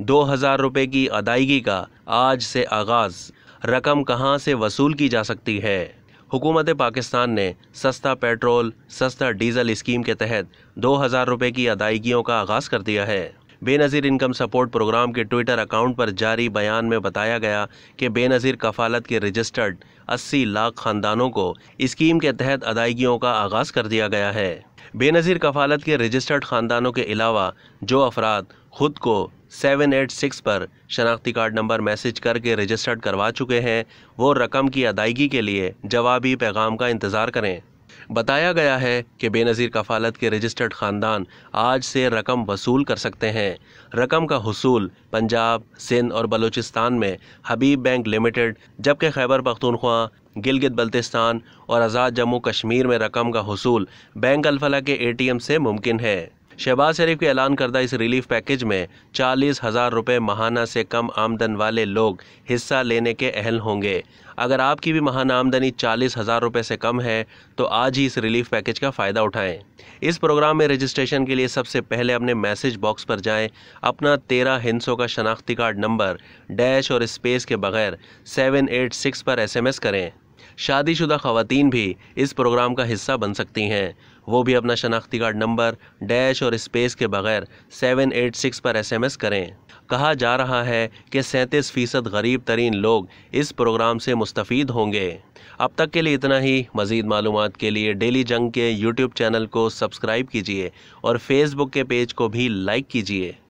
दो हज़ार रुपये की अदायगी का आज से आगाज़ रकम कहाँ से वसूल की जा सकती है हुकूमत पाकिस्तान ने सस्ता पेट्रोल सस्ता डीजल स्कीम के तहत दो हज़ार रुपये की अदायगियों का आगाज़ कर दिया है बेनज़ीर इनकम सपोर्ट प्रोग्राम के ट्विटर अकाउंट पर जारी बयान में बताया गया कि बेनज़ीर कफालत के रजिस्टर्ड 80 लाख खानदानों को स्कीम के तहत अदायगियों का आगाज़ कर दिया गया है बेनज़ीर कफालत के रजिस्टर्ड ख़ानदानों के अलावा जो अफराद ख़ुद को सेवन एट सिक्स पर शनाख्ती कार्ड नंबर मैसेज करके रजिस्टर्ड करवा चुके हैं वो रकम की अदायगी के लिए जवाबी पैगाम का इंतज़ार करें बताया गया है कि बेनज़ीर कफालत के रजिस्टर्ड ख़ानदान आज से रकम वसूल कर सकते हैं रकम का हसूल पंजाब सिंध और बलूचिस्तान में हबीब बैंक लिमिटेड जबकि खैबर पख्तूनख्वा गिलगित बल्तिस्तान और आज़ाद जम्मू कश्मीर में रकम का हसूल बैंक अलफला के एम से मुमकिन है शहबाज शरीफ के ऐलान करदा इस रिलीफ पैकेज में चालीस हज़ार रुपये माहाना से कम आमदन वाले लोग हिस्सा लेने के अहल होंगे अगर आपकी भी माहाना आमदनी चालीस हज़ार रुपये से कम है तो आज ही इस रिलीफ पैकेज का फ़ायदा उठाएं इस प्रोग्राम में रजिस्ट्रेशन के लिए सबसे पहले अपने मैसेज बॉक्स पर जाएं अपना तेरह हिंसों का शनाख्ती कार्ड नंबर डैश और स्पेस के बगैर सेवन एट सिक्स पर एस करें शादीशुदा खवतान भी इस प्रोग्राम का हिस्सा बन सकती हैं वो भी अपना शनाख्ती कार्ड नंबर डैश और स्पेस के बगैर सेवन एट सिक्स पर एसएमएस करें कहा जा रहा है कि सैंतीस फ़ीसद गरीब तरीन लोग इस प्रोग्राम से मुस्तफ़ होंगे अब तक के लिए इतना ही मज़ीद मालूम के लिए डेली जंग के यूट्यूब चैनल को सब्सक्राइब कीजिए और फेसबुक के पेज को भी लाइक कीजिए